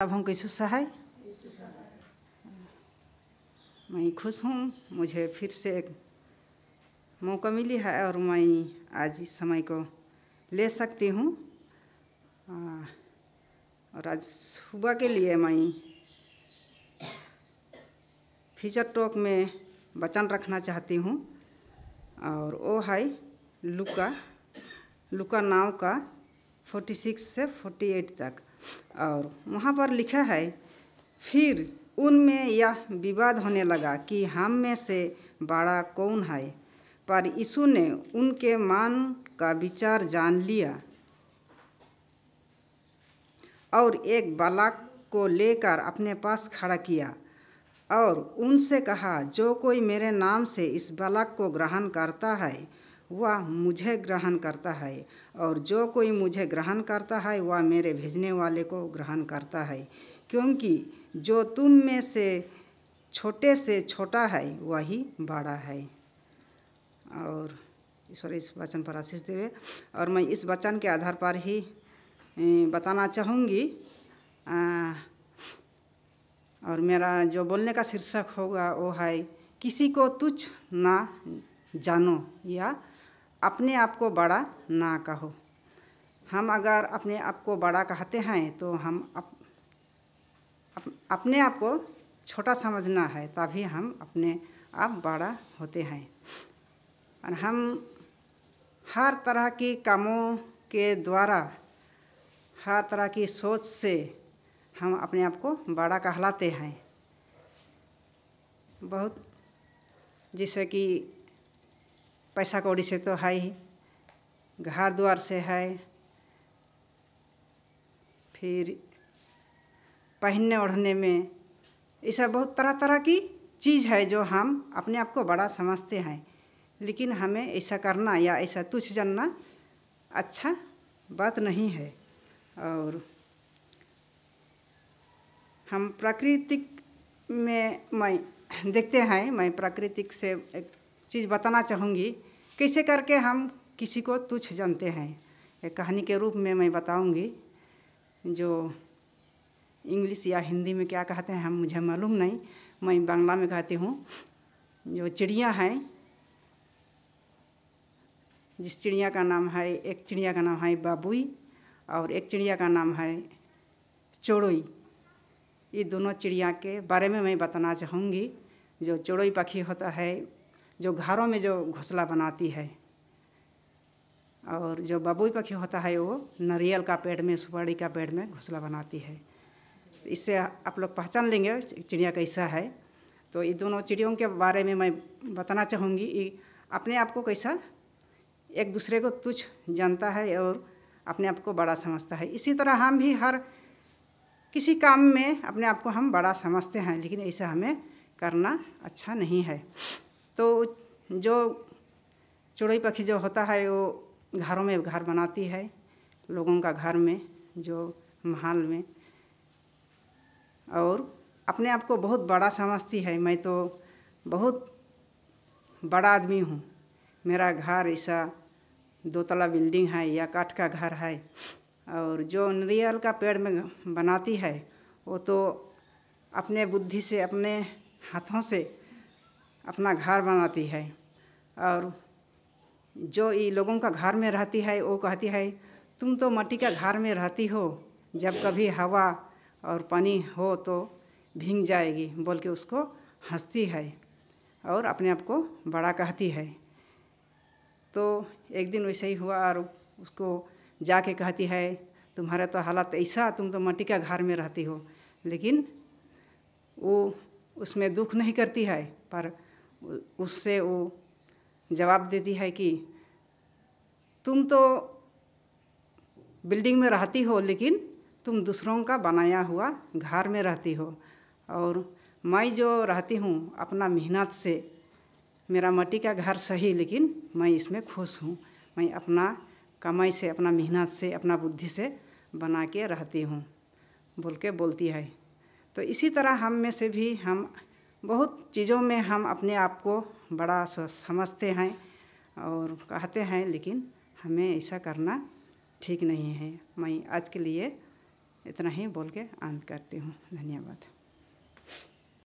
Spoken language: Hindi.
अब हम कैसे सहाय मैं खुश हूँ मुझे फिर से एक मौका मिली है और मैं आज इस समय को ले सकती हूँ और आज सुबह के लिए मैं फीचर टॉक में वचन रखना चाहती हूँ और वो है लुका लुका नाव का फोर्टी सिक्स से फोर्टी एट तक और वहाँ पर लिखा है फिर उनमें यह विवाद होने लगा कि हम में से बड़ा कौन है पर यीशु ने उनके मान का विचार जान लिया और एक बालक को लेकर अपने पास खड़ा किया और उनसे कहा जो कोई मेरे नाम से इस बालक को ग्रहण करता है वह मुझे ग्रहण करता है और जो कोई मुझे ग्रहण करता है वह मेरे भेजने वाले को ग्रहण करता है क्योंकि जो तुम में से छोटे से छोटा है वही बड़ा है और ईश्वर इस वचन पर आशीष देवे और मैं इस वचन के आधार पर ही बताना चाहूँगी और मेरा जो बोलने का शीर्षक होगा वो है किसी को तुच्छ ना जानो या अपने आप को बड़ा ना कहो हम अगर अपने आप को बड़ा कहते हैं तो हम अप, अपने आप को छोटा समझना है तभी हम अपने आप बड़ा होते हैं और हम हर तरह के कामों के द्वारा हर तरह की सोच से हम अपने आप को बड़ा कहलाते हैं बहुत जैसे कि पैसा कौड़ी से तो है ही घर द्वार से है फिर पहनने ओढ़ने में ये सब बहुत तरह तरह की चीज़ है जो हम अपने आप को बड़ा समझते हैं लेकिन हमें ऐसा करना या ऐसा तुच्छ जानना अच्छा बात नहीं है और हम प्राकृतिक में मैं देखते हैं मैं प्राकृतिक से एक चीज़ बताना चाहूँगी कैसे करके हम किसी को तुच्छ जानते हैं एक कहानी के रूप में मैं बताऊंगी जो इंग्लिश या हिंदी में क्या कहते हैं हम मुझे मालूम नहीं मैं बांग्ला में कहती हूँ जो चिड़िया हैं जिस चिड़िया का नाम है एक चिड़िया का नाम है बाबुई और एक चिड़िया का नाम है चोड़ोई ये दोनों चिड़िया के बारे में मैं बताना चाहूँगी जो चोड़ोई पक्षी होता है जो घरों में जो घोंसला बनाती है और जो बबुई पक्षी होता है वो नरियल का पेड़ में सुपड़ी का पेड़ में घोंसला बनाती है इससे आप लोग पहचान लेंगे चिड़िया कैसा है तो ये दोनों चिड़ियों के बारे में मैं बताना चाहूँगी अपने आप को कैसा एक दूसरे को तुच्छ जानता है और अपने आप को बड़ा समझता है इसी तरह हम भी हर किसी काम में अपने आप को हम बड़ा समझते हैं लेकिन ऐसा हमें करना अच्छा नहीं है तो जो चुड़ई पक्षी जो होता है वो घरों में घर बनाती है लोगों का घर में जो महल में और अपने आप को बहुत बड़ा समझती है मैं तो बहुत बड़ा आदमी हूँ मेरा घर ऐसा दो तला बिल्डिंग है या काठ का घर है और जो नरियल का पेड़ में बनाती है वो तो अपने बुद्धि से अपने हाथों से अपना घर बनाती है और जो ये लोगों का घर में रहती है वो कहती है तुम तो मट्टी का घर में रहती हो जब कभी हवा और पानी हो तो भींग जाएगी बोल के उसको हंसती है और अपने आप को बड़ा कहती है तो एक दिन वैसे ही हुआ और उसको जाके कहती है तुम्हारा तो हालत ऐसा तुम तो मट्टी का घर में रहती हो लेकिन वो उसमें दुख नहीं करती है पर उससे वो जवाब देती है कि तुम तो बिल्डिंग में रहती हो लेकिन तुम दूसरों का बनाया हुआ घर में रहती हो और मैं जो रहती हूँ अपना मेहनत से मेरा मट्टी का घर सही लेकिन मैं इसमें खुश हूँ मैं अपना कमाई से अपना मेहनत से अपना बुद्धि से बना के रहती हूँ बोल के बोलती है तो इसी तरह हम में से भी हम बहुत चीज़ों में हम अपने आप को बड़ा समझते हैं और कहते हैं लेकिन हमें ऐसा करना ठीक नहीं है मैं आज के लिए इतना ही बोल के अंत करती हूँ धन्यवाद